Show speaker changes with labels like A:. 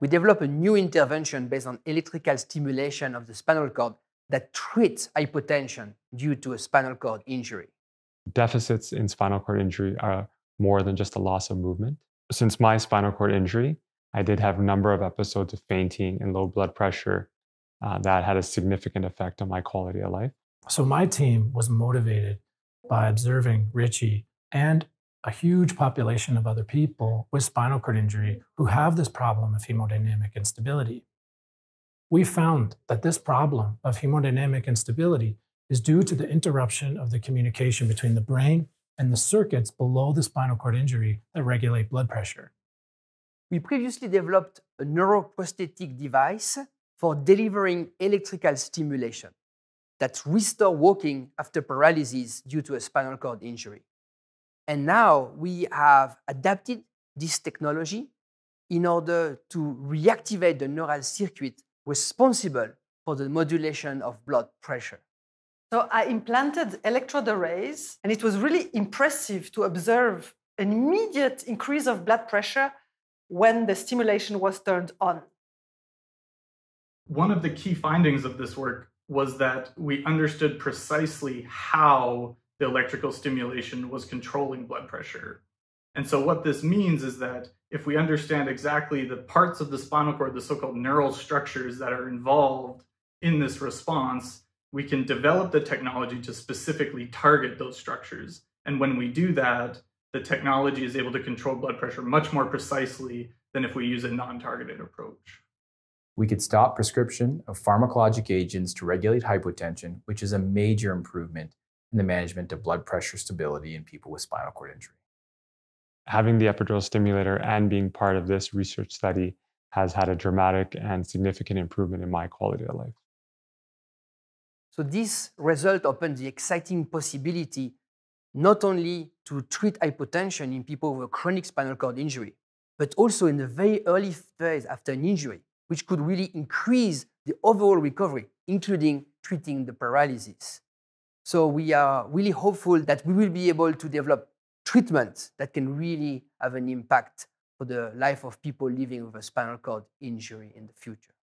A: we develop a new intervention based on electrical stimulation of the spinal cord that treats hypotension due to a spinal cord injury.
B: Deficits in spinal cord injury are more than just a loss of movement. Since my spinal cord injury, I did have a number of episodes of fainting and low blood pressure uh, that had a significant effect on my quality of life.
C: So my team was motivated by observing Richie and a huge population of other people with spinal cord injury who have this problem of hemodynamic instability. We found that this problem of hemodynamic instability is due to the interruption of the communication between the brain and the circuits below the spinal cord injury that regulate blood pressure.
A: We previously developed a neuroprosthetic device for delivering electrical stimulation that restore walking after paralysis due to a spinal cord injury. And now we have adapted this technology in order to reactivate the neural circuit responsible for the modulation of blood pressure. So I implanted electrode arrays, and it was really impressive to observe an immediate increase of blood pressure when the stimulation was turned on.
D: One of the key findings of this work was that we understood precisely how the electrical stimulation was controlling blood pressure. And so what this means is that if we understand exactly the parts of the spinal cord, the so-called neural structures that are involved in this response, we can develop the technology to specifically target those structures. And when we do that, the technology is able to control blood pressure much more precisely than if we use a non-targeted approach. We could stop prescription of pharmacologic agents to regulate hypotension, which is a major improvement in the management of blood pressure stability in people with spinal cord injury.
B: Having the epidural stimulator and being part of this research study has had a dramatic and significant improvement in my quality of life.
A: So, this result opens the exciting possibility not only to treat hypotension in people with chronic spinal cord injury, but also in the very early phase after an injury, which could really increase the overall recovery, including treating the paralysis. So we are really hopeful that we will be able to develop treatments that can really have an impact for the life of people living with a spinal cord injury in the future.